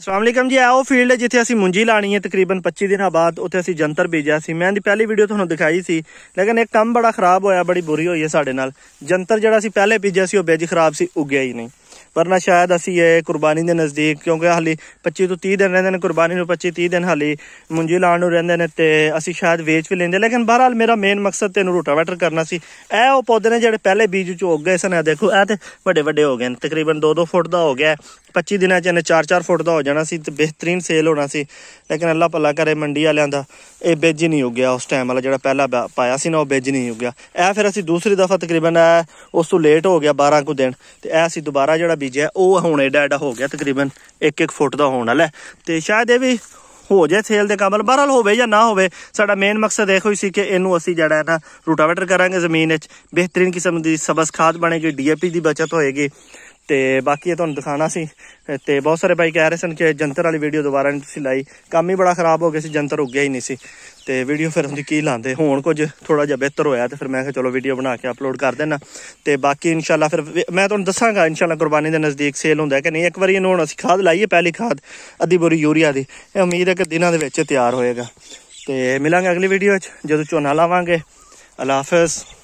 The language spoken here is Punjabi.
ਅਸਲਾਮੁਅਲੈਕਮ ਜੀ ਆਓ ਫੀਲਡ ਹੈ ਜਿੱਥੇ ਅਸੀਂ ਮੁੰਜੀ ਲਾਣੀ ਹੈ ਤਕਰੀਬਨ 25 ਦਿਨਾਂ ਬਾਅਦ ਉੱਥੇ ਅਸੀਂ ਜੰਤਰ ਬੀਜਿਆ ਸੀ ਮੈਂ ਦੀ ਪਹਿਲੀ ਵੀਡੀਓ ਤੁਹਾਨੂੰ ਦਿਖਾਈ ਸੀ ਲੇਕਿਨ ਇੱਕ ਕੰਮ ਬੜਾ ਖਰਾਬ ਹੋਇਆ ਬੜੀ ਬੁਰੀ ਹੋਈ ਹੈ ਸਾਡੇ ਨਾਲ ਜੰਤਰ ਜਿਹੜਾ ਅਸੀਂ ਪਹਿਲੇ ਬੀਜਿਆ ਸੀ ਉਹ ਬੀਜ ਖਰਾਬ ਸੀ ਉੱਗਿਆ ਹੀ ਨਹੀਂ ਪਰ ਨਾ ਸ਼ਾਇਦ ਅਸੀਂ ਇਹ ਕੁਰਬਾਨੀ ਦੇ ਨਜ਼ਦੀਕ ਕਿਉਂਕਿ ਹਾਲੇ 25 ਤੋਂ 30 ਦਿਨ ਰਹਿੰਦੇ ਨੇ ਕੁਰਬਾਨੀ ਨੂੰ 25 30 ਦਿਨ ਹਾਲੇ ਮੁੰਜੀ ਲਾਣ ਨੂੰ ਰਹਿੰਦੇ ਨੇ ਤੇ ਅਸੀਂ ਸ਼ਾਇਦ ਵੇਚ ਵੀ ਲੈਂਦੇ ਲੇਕਿਨ ਬਹਰਾਲ ਮੇਰਾ ਮੇਨ ਮਕਸਦ ਤੇ ਨੂੰ ਰੋਟਾਵੇਟਰ ਕਰਨਾ ਸੀ ਇਹ ਉਹ ਪੌਦੇ ਨੇ ਜਿਹੜੇ ਪਹਿਲੇ ਬੀਜ ਚ ਉੱਗ ਗਏ ਸਨ ਦੇਖੋ ਇਹ ਤੇ ਵੱਡੇ ਵੱਡੇ ਹੋ ਗਏ ਨੇ ਤਕਰੀਬਨ 2-2 ਫੁੱਟ ਦਾ ਹੋ ਗਿਆ 25 ਦਿਨਾਂ ਚ ਇਹਨੇ 4-4 ਫੁੱਟ ਦਾ ਹੋ ਜਾਣਾ ਸੀ ਤੇ ਬਿਹਤਰੀਨ ਸੇਲ ਹੋਣਾ ਸੀ ਲੇਕਿਨ ਅੱਲਾ ਪੱਲਾ ਕਰੇ ਮੰਡੀ ਵਾਲਿਆਂ ਦਾ ਇਹ ਬੇਜ ਹੀ ਨਹੀਂ ਹੋ ਗਿਆ ਉਸ ਟਾਈਮ ਵਾਲਾ ਜਿਹੜਾ ਪਹਿਲਾ ਪਾਇਆ ਸੀ ਨਾ ਉਹ ਬੇਜ ਨਹੀਂ ਹੋ ਗਿਆ ਇਹ ਫਿਰ ਅਸੀਂ ਦੂਸਰੀ ਦਫਾ ਤਕਰੀਬਨ ਉਸ ਤੋਂ ਲੇਟ ਹੋ ਗਿਆ 12 ਕੁ ਦਿਨ ਤੇ ਇਹ ਅਸੀਂ ਦੁਬਾਰਾ ਜਿਹੜਾ ਬੀਜਿਆ ਉਹ ਹੁਣ ਐਡਾ ਐਡਾ ਹੋ ਗਿਆ ਤਕਰੀਬਨ 1-1 ਫੁੱਟ ਦਾ ਹੋਣ ਵਾਲਾ ਤੇ ਸ਼ਾਇਦ ਇਹ ਵੀ ਹੋ ਜਾਏ ਸੇਲ ਦੇ ਕਾਬਲ ਬਹਰਾਲ ਹੋਵੇ ਜਾਂ ਨਾ ਹੋਵੇ ਸਾਡਾ ਮੇਨ ਮਕਸਦ ਇਹੋ ਹੀ ਸੀ ਕਿ ਇਹਨੂੰ ਅਸੀਂ ਜਿਹੜਾ ਹੈ ਨਾ ਰੂਟਾਵੇਟਰ ਕਰਾਂਗੇ ਜ਼ਮੀਨ ਵਿੱਚ ਬਿਹਤਰੀਨ ਕਿਸਮ ਦੀ ਸਬਜ਼ ਖਾਦ ਬਣੇਗੀ ਡੀਏਪੀ ਦੀ ਬਚਤ ਹੋਏਗੀ ਤੇ ਬਾਕੀ ਇਹ ਤੁਹਾਨੂੰ ਦਿਖਾਣਾ ਸੀ ਤੇ ਬਹੁਤ ਸਾਰੇ ਬਾਈ ਕਹਿ ਰਹੇ ਸਨ ਕਿ ਜੰਤਰ ਵਾਲੀ ਵੀਡੀਓ ਦੁਬਾਰਾ ਨਹੀਂ ਤੁਸੀਂ ਲਾਈ ਕੰਮ ਹੀ ਬੜਾ ਖਰਾਬ ਹੋ ਗਿਆ ਸੀ ਜੰਤਰ ਉੱਗਿਆ ਹੀ ਨਹੀਂ ਸੀ ਤੇ ਵੀਡੀਓ ਫਿਰ ਹੁੰਦੀ ਕੀ ਲਾਂਦੇ ਹੁਣ ਕੁਝ ਥੋੜਾ ਜਿਹਾ ਬਿਹਤਰ ਹੋਇਆ ਤੇ ਫਿਰ ਮੈਂ ਕਿਹਾ ਚਲੋ ਵੀਡੀਓ ਬਣਾ ਕੇ ਅਪਲੋਡ ਕਰ ਦੇਣਾ ਤੇ ਬਾਕੀ ਇਨਸ਼ਾਅੱਲਾ ਫਿਰ ਮੈਂ ਤੁਹਾਨੂੰ ਦੱਸਾਂਗਾ ਇਨਸ਼ਾਅੱਲਾ ਕੁਰਬਾਨੀ ਦੇ ਨਜ਼ਦੀਕ ਸੇਲ ਹੁੰਦਾ ਕਿ ਨਹੀਂ ਇੱਕ ਵਾਰੀ ਇਹਨੂੰ ਹੁਣ ਅਸੀਂ ਖਾਦ ਲਾਈਏ ਪਹਿਲੀ ਖਾਦ ਅੱਧੀ ਬੋਰੀ ਯੂਰੀਆ ਦੀ ਇਹ ਉਮੀਦ ਹੈ ਕਿ ਦਿਨਾਂ ਦੇ ਵਿੱਚ ਤਿਆਰ ਹੋਏਗਾ ਤੇ ਮਿਲਾਂਗੇ ਅਗਲੀ ਵੀਡੀਓ ਵਿੱਚ ਜਦੋਂ ਝੋਨਾ ਲਾਵਾਂਗੇ ਅਲਾ ਹਾਫਿਜ਼